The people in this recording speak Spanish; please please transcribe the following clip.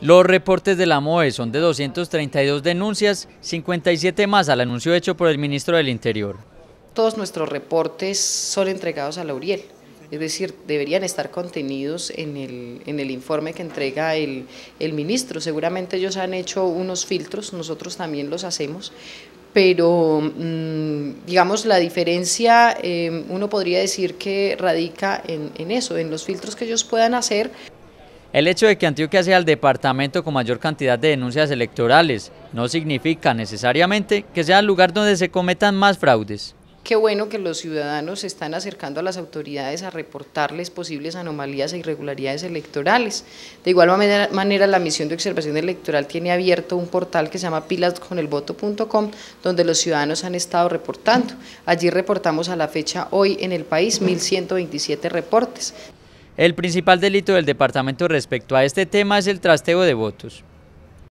Los reportes de la MOE son de 232 denuncias, 57 más al anuncio hecho por el ministro del Interior. Todos nuestros reportes son entregados a la URIEL, es decir, deberían estar contenidos en el, informe que entrega el, ministro. Seguramente ellos han hecho unos filtros, nosotros también los hacemos, pero mm, digamos la diferencia eh, uno podría decir que radica en, en eso, en los filtros que ellos puedan hacer. El hecho de que Antioquia sea el departamento con mayor cantidad de denuncias electorales no significa necesariamente que sea el lugar donde se cometan más fraudes. Qué bueno que los ciudadanos se están acercando a las autoridades a reportarles posibles anomalías e irregularidades electorales. De igual manera, la misión de observación electoral tiene abierto un portal que se llama pilasconelvoto.com, donde los ciudadanos han estado reportando. Allí reportamos a la fecha hoy en el país 1.127 reportes. El principal delito del departamento respecto a este tema es el trasteo de votos.